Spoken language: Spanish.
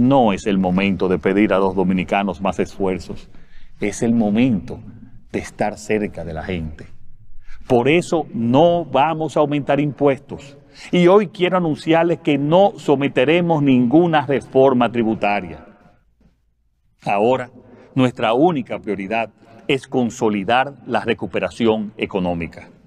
No es el momento de pedir a los dominicanos más esfuerzos, es el momento de estar cerca de la gente. Por eso no vamos a aumentar impuestos. Y hoy quiero anunciarles que no someteremos ninguna reforma tributaria. Ahora, nuestra única prioridad es consolidar la recuperación económica.